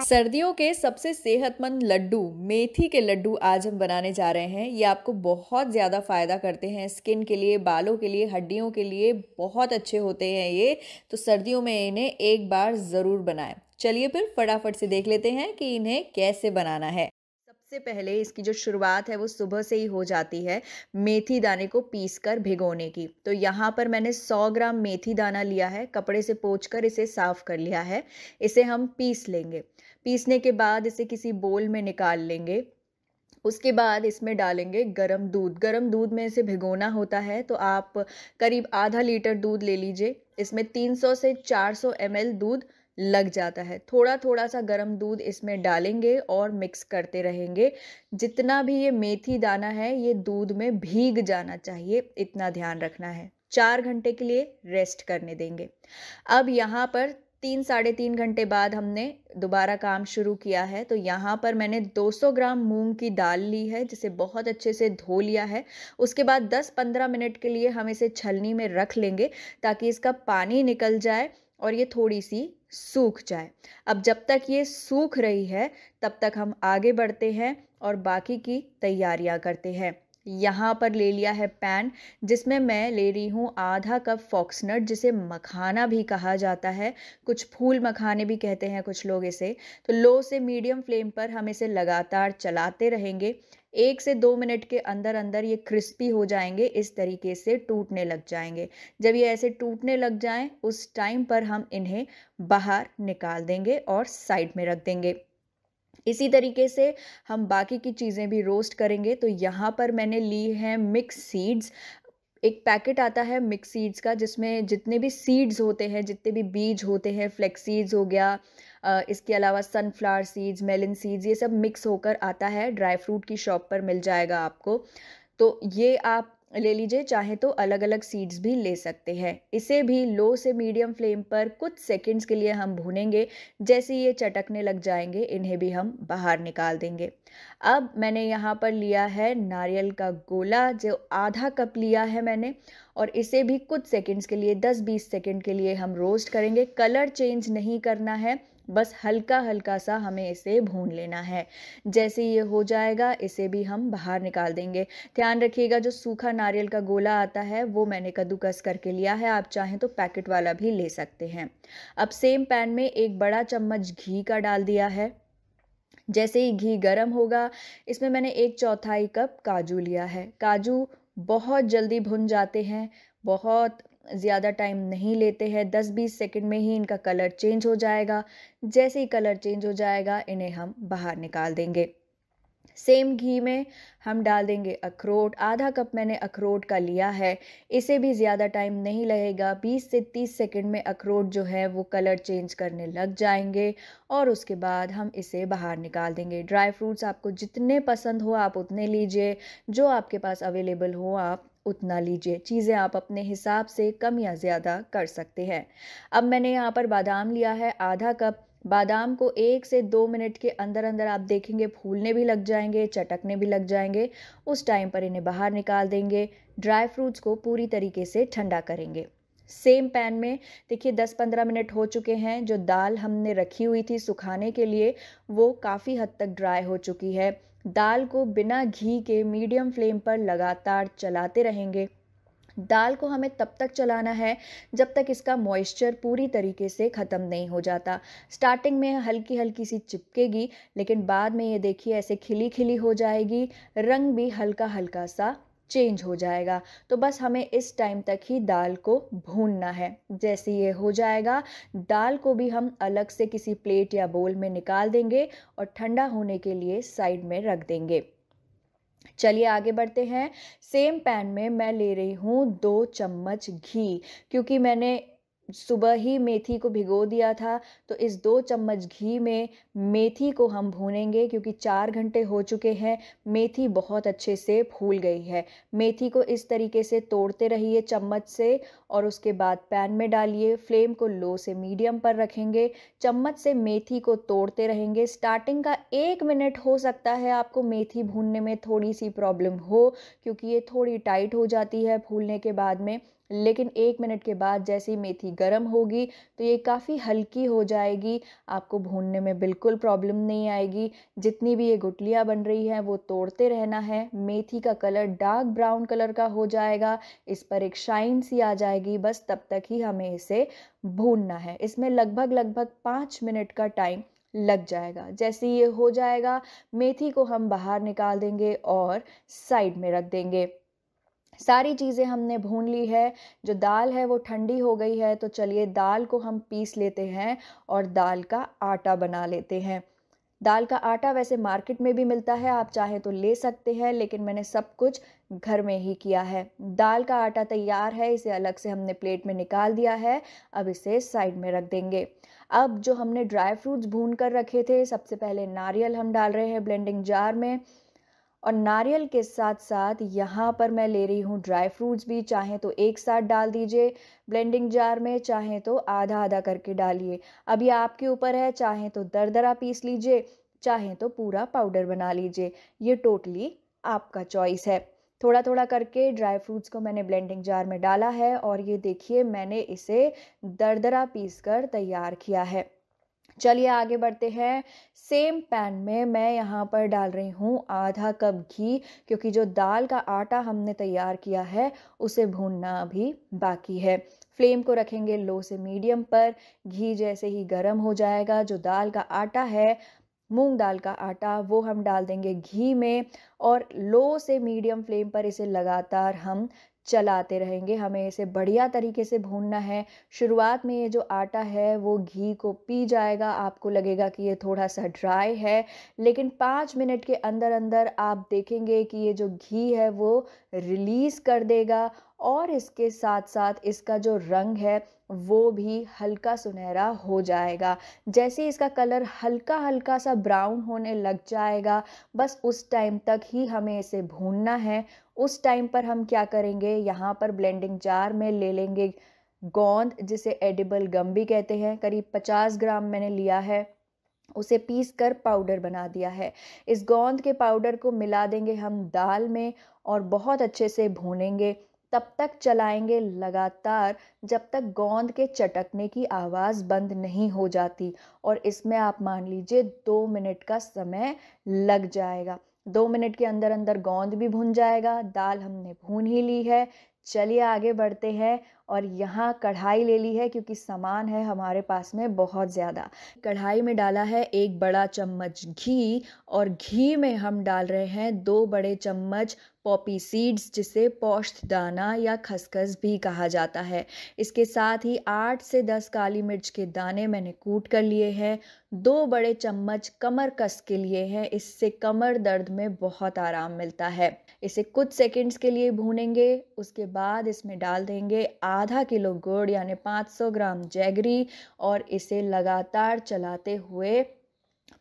सर्दियों के सबसे सेहतमंद लड्डू मेथी के लड्डू आज हम बनाने जा रहे हैं ये आपको बहुत ज़्यादा फ़ायदा करते हैं स्किन के लिए बालों के लिए हड्डियों के लिए बहुत अच्छे होते हैं ये तो सर्दियों में इन्हें एक बार ज़रूर बनाएं चलिए फिर फटाफट से देख लेते हैं कि इन्हें कैसे बनाना है सबसे पहले इसकी जो शुरुआत है वो सुबह से ही हो जाती है मेथी दाने को पीस कर भिगोने की तो यहाँ पर मैंने 100 ग्राम मेथी दाना लिया है कपड़े से पोच कर इसे साफ़ कर लिया है इसे हम पीस लेंगे पीसने के बाद इसे किसी बोल में निकाल लेंगे उसके बाद इसमें डालेंगे गरम दूध गरम दूध में इसे भिगोना होता है तो आप करीब आधा लीटर दूध ले लीजिए इसमें 300 से 400 एमएल दूध लग जाता है थोड़ा थोड़ा सा गर्म दूध इसमें डालेंगे और मिक्स करते रहेंगे जितना भी ये मेथी दाना है ये दूध में भीग जाना चाहिए इतना ध्यान रखना है चार घंटे के लिए रेस्ट करने देंगे अब यहाँ पर तीन साढ़े तीन घंटे बाद हमने दोबारा काम शुरू किया है तो यहाँ पर मैंने 200 ग्राम मूंग की दाल ली है जिसे बहुत अच्छे से धो लिया है उसके बाद 10-15 मिनट के लिए हम इसे छलनी में रख लेंगे ताकि इसका पानी निकल जाए और ये थोड़ी सी सूख जाए अब जब तक ये सूख रही है तब तक हम आगे बढ़ते हैं और बाकी की तैयारियां करते हैं यहाँ पर ले लिया है पैन जिसमें मैं ले रही हूँ आधा कप फॉक्सनट जिसे मखाना भी कहा जाता है कुछ फूल मखाने भी कहते हैं कुछ लोग इसे तो लो से मीडियम फ्लेम पर हम इसे लगातार चलाते रहेंगे एक से दो मिनट के अंदर अंदर ये क्रिस्पी हो जाएंगे इस तरीके से टूटने लग जाएंगे जब ये ऐसे टूटने लग जाएं उस टाइम पर हम इन्हें बाहर निकाल देंगे और साइड में रख देंगे इसी तरीके से हम बाकी की चीज़ें भी रोस्ट करेंगे तो यहाँ पर मैंने ली है मिक्स सीड्स एक पैकेट आता है मिक्स सीड्स का जिसमें जितने भी सीड्स होते हैं जितने भी बीज होते हैं फ्लेक्स सीड्स हो गया इसके अलावा सनफ्लावर सीड्स मेलन सीड्स ये सब मिक्स होकर आता है ड्राई फ्रूट की शॉप पर मिल जाएगा आपको तो ये आप ले लीजिए चाहे तो अलग अलग सीड्स भी ले सकते हैं इसे भी लो से मीडियम फ्लेम पर कुछ सेकंड्स के लिए हम भूनेंगे जैसे ये चटकने लग जाएंगे इन्हें भी हम बाहर निकाल देंगे अब मैंने यहाँ पर लिया है नारियल का गोला जो आधा कप लिया है मैंने और इसे भी कुछ सेकंड्स के लिए 10-20 सेकंड के लिए हम रोस्ट करेंगे कलर चेंज नहीं करना है बस हल्का हल्का सा हमें इसे भून लेना है जैसे ये हो जाएगा इसे भी हम बाहर निकाल देंगे ध्यान रखिएगा जो सूखा नारियल का गोला आता है वो मैंने कद्दूकस करके लिया है आप चाहें तो पैकेट वाला भी ले सकते हैं अब सेम पैन में एक बड़ा चम्मच घी का डाल दिया है जैसे ही घी गर्म होगा इसमें मैंने एक चौथाई कप काजू लिया है काजू बहुत जल्दी भुन जाते हैं बहुत ज़्यादा टाइम नहीं लेते हैं दस बीस सेकेंड में ही इनका कलर चेंज हो जाएगा जैसे ही कलर चेंज हो जाएगा इन्हें हम बाहर निकाल देंगे सेम घी में हम डाल देंगे अखरोट आधा कप मैंने अखरोट का लिया है इसे भी ज़्यादा टाइम नहीं लगेगा 20 से 30 सेकंड में अखरोट जो है वो कलर चेंज करने लग जाएंगे और उसके बाद हम इसे बाहर निकाल देंगे ड्राई फ्रूट्स आपको जितने पसंद हो आप उतने लीजिए जो आपके पास अवेलेबल हो आप उतना लीजिए चीज़ें आप अपने हिसाब से कम या ज़्यादा कर सकते हैं अब मैंने यहाँ पर बादाम लिया है आधा कप बादाम को एक से दो मिनट के अंदर अंदर आप देखेंगे फूलने भी लग जाएंगे चटकने भी लग जाएंगे उस टाइम पर इन्हें बाहर निकाल देंगे ड्राई फ्रूट्स को पूरी तरीके से ठंडा करेंगे सेम पैन में देखिए 10-15 मिनट हो चुके हैं जो दाल हमने रखी हुई थी सुखाने के लिए वो काफ़ी हद तक ड्राई हो चुकी है दाल को बिना घी के मीडियम फ्लेम पर लगातार चलाते रहेंगे दाल को हमें तब तक चलाना है जब तक इसका मॉइस्चर पूरी तरीके से ख़त्म नहीं हो जाता स्टार्टिंग में हल्की हल्की सी चिपकेगी लेकिन बाद में ये देखिए ऐसे खिली खिली हो जाएगी रंग भी हल्का हल्का सा चेंज हो जाएगा तो बस हमें इस टाइम तक ही दाल को भूनना है जैसे ये हो जाएगा दाल को भी हम अलग से किसी प्लेट या बोल में निकाल देंगे और ठंडा होने के लिए साइड में रख देंगे चलिए आगे बढ़ते हैं सेम पैन में मैं ले रही हूँ दो चम्मच घी क्योंकि मैंने सुबह ही मेथी को भिगो दिया था तो इस दो चम्मच घी में मेथी को हम भूनेंगे क्योंकि चार घंटे हो चुके हैं मेथी बहुत अच्छे से फूल गई है मेथी को इस तरीके से तोड़ते रहिए चम्मच से और उसके बाद पैन में डालिए फ्लेम को लो से मीडियम पर रखेंगे चम्मच से मेथी को तोड़ते रहेंगे स्टार्टिंग का एक मिनट हो सकता है आपको मेथी भूनने में थोड़ी सी प्रॉब्लम हो क्योंकि ये थोड़ी टाइट हो जाती है फूलने के बाद में लेकिन एक मिनट के बाद जैसे ही मेथी गर्म होगी तो ये काफ़ी हल्की हो जाएगी आपको भूनने में बिल्कुल प्रॉब्लम नहीं आएगी जितनी भी ये गुटलियाँ बन रही हैं वो तोड़ते रहना है मेथी का कलर डार्क ब्राउन कलर का हो जाएगा इस पर एक शाइन सी आ जाएगी बस तब तक ही हमें इसे भूनना है इसमें लगभग लगभग पाँच मिनट का टाइम लग जाएगा जैसे ये हो जाएगा मेथी को हम बाहर निकाल देंगे और साइड में रख देंगे सारी चीज़ें हमने भून ली है जो दाल है वो ठंडी हो गई है तो चलिए दाल को हम पीस लेते हैं और दाल का आटा बना लेते हैं दाल का आटा वैसे मार्केट में भी मिलता है आप चाहे तो ले सकते हैं लेकिन मैंने सब कुछ घर में ही किया है दाल का आटा तैयार है इसे अलग से हमने प्लेट में निकाल दिया है अब इसे साइड में रख देंगे अब जो हमने ड्राई फ्रूट्स भून कर रखे थे सबसे पहले नारियल हम डाल रहे हैं ब्लेंडिंग जार में और नारियल के साथ साथ यहाँ पर मैं ले रही हूँ ड्राई फ्रूट्स भी चाहे तो एक साथ डाल दीजिए ब्लेंडिंग जार में चाहे तो आधा आधा करके डालिए अब ये आपके ऊपर है चाहे तो दरदरा पीस लीजिए चाहे तो पूरा पाउडर बना लीजिए ये टोटली आपका चॉइस है थोड़ा थोड़ा करके ड्राई फ्रूट्स को मैंने ब्लेंडिंग जार में डाला है और ये देखिए मैंने इसे दरदरा पीस कर तैयार किया है चलिए आगे बढ़ते हैं सेम पैन में मैं यहाँ पर डाल रही हूँ आधा कप घी क्योंकि जो दाल का आटा हमने तैयार किया है उसे भूनना अभी बाकी है फ्लेम को रखेंगे लो से मीडियम पर घी जैसे ही गर्म हो जाएगा जो दाल का आटा है मूंग दाल का आटा वो हम डाल देंगे घी में और लो से मीडियम फ्लेम पर इसे लगातार हम चलाते रहेंगे हमें इसे बढ़िया तरीके से भूनना है शुरुआत में ये जो आटा है वो घी को पी जाएगा आपको लगेगा कि ये थोड़ा सा ड्राई है लेकिन पाँच मिनट के अंदर अंदर आप देखेंगे कि ये जो घी है वो रिलीज़ कर देगा और इसके साथ साथ इसका जो रंग है वो भी हल्का सुनहरा हो जाएगा जैसे इसका कलर हल्का हल्का सा ब्राउन होने लग जाएगा बस उस टाइम तक ही हमें इसे भूनना है उस टाइम पर हम क्या करेंगे यहाँ पर ब्लेंडिंग जार में ले लेंगे गोंद जिसे एडिबल गम भी कहते हैं करीब पचास ग्राम मैंने लिया है उसे पीस कर पाउडर बना दिया है इस गोंद के पाउडर को मिला देंगे हम दाल में और बहुत अच्छे से भूनेंगे तब तक चलाएंगे लगातार जब तक गोंद के चटकने की आवाज़ बंद नहीं हो जाती और इसमें आप मान लीजिए दो मिनट का समय लग जाएगा दो मिनट के अंदर अंदर गोंद भी भुन जाएगा दाल हमने भून ही ली है चलिए आगे बढ़ते हैं और यहाँ कढ़ाई ले ली है क्योंकि सामान है हमारे पास में बहुत ज़्यादा कढ़ाई में डाला है एक बड़ा चम्मच घी और घी में हम डाल रहे हैं दो बड़े चम्मच पॉपी सीड्स जिसे पौष्ट दाना या खसखस भी कहा जाता है इसके साथ ही आठ से दस काली मिर्च के दाने मैंने कूट कर लिए हैं दो बड़े चम्मच कमर कस के लिए हैं इससे कमर दर्द में बहुत आराम मिलता है इसे कुछ सेकंड्स के लिए भूनेंगे उसके बाद इसमें डाल देंगे आधा किलो गुड़ यानी 500 ग्राम जैगरी और इसे लगातार चलाते हुए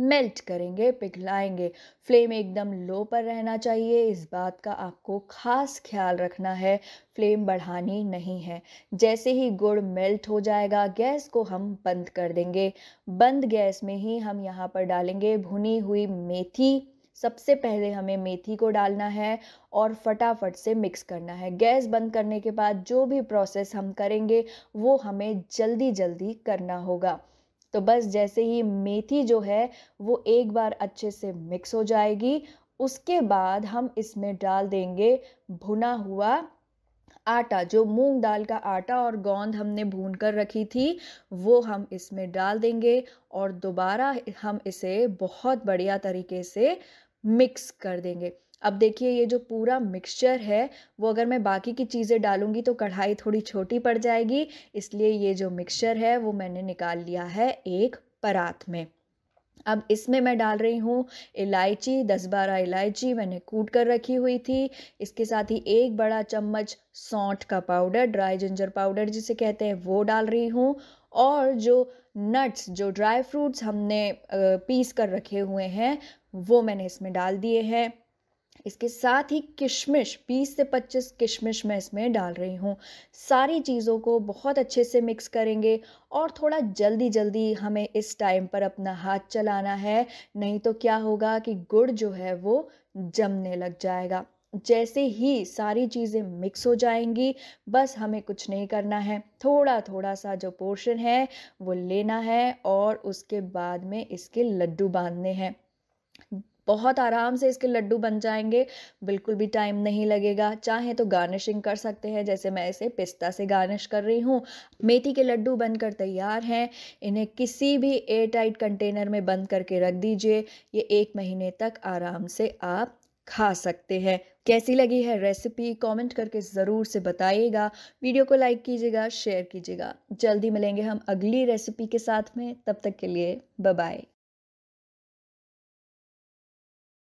मेल्ट करेंगे पिघलाएंगे फ्लेम एकदम लो पर रहना चाहिए इस बात का आपको खास ख्याल रखना है फ्लेम बढ़ानी नहीं है जैसे ही गुड़ मेल्ट हो जाएगा गैस को हम बंद कर देंगे बंद गैस में ही हम यहाँ पर डालेंगे भुनी हुई मेथी सबसे पहले हमें मेथी को डालना है और फटाफट से मिक्स करना है गैस बंद करने के बाद जो भी प्रोसेस हम करेंगे वो हमें जल्दी जल्दी करना होगा तो बस जैसे ही मेथी जो है वो एक बार अच्छे से मिक्स हो जाएगी उसके बाद हम इसमें डाल देंगे भुना हुआ आटा जो मूंग दाल का आटा और गोंद हमने भून कर रखी थी वो हम इसमें डाल देंगे और दोबारा हम इसे बहुत बढ़िया तरीके से मिक्स कर देंगे अब देखिए ये जो पूरा मिक्सचर है वो अगर मैं बाकी की चीज़ें डालूंगी तो कढ़ाई थोड़ी छोटी पड़ जाएगी इसलिए ये जो मिक्सचर है वो मैंने निकाल लिया है एक परात में अब इसमें मैं डाल रही हूँ इलायची दस बारह इलायची मैंने कूट कर रखी हुई थी इसके साथ ही एक बड़ा चम्मच सौंठ का पाउडर ड्राई जिंजर पाउडर जिसे कहते हैं वो डाल रही हूँ और जो नट्स जो ड्राई फ्रूट्स हमने पीस कर रखे हुए हैं वो मैंने इसमें डाल दिए हैं इसके साथ ही किशमिश 20 से 25 किशमिश मैं इसमें डाल रही हूँ सारी चीज़ों को बहुत अच्छे से मिक्स करेंगे और थोड़ा जल्दी जल्दी हमें इस टाइम पर अपना हाथ चलाना है नहीं तो क्या होगा कि गुड़ जो है वो जमने लग जाएगा जैसे ही सारी चीज़ें मिक्स हो जाएंगी बस हमें कुछ नहीं करना है थोड़ा थोड़ा सा जो पोर्शन है वो लेना है और उसके बाद में इसके लड्डू बांधने हैं बहुत आराम से इसके लड्डू बन जाएंगे बिल्कुल भी टाइम नहीं लगेगा चाहे तो गार्निशिंग कर सकते हैं जैसे मैं इसे पिस्ता से गार्निश कर रही हूँ मेथी के लड्डू बनकर तैयार हैं इन्हें किसी भी एयर टाइट कंटेनर में बंद करके रख दीजिए ये एक महीने तक आराम से आप खा सकते हैं कैसी लगी है रेसिपी कमेंट करके ज़रूर से बताइएगा वीडियो को लाइक कीजिएगा शेयर कीजिएगा जल्दी मिलेंगे हम अगली रेसिपी के साथ में तब तक के लिए बाय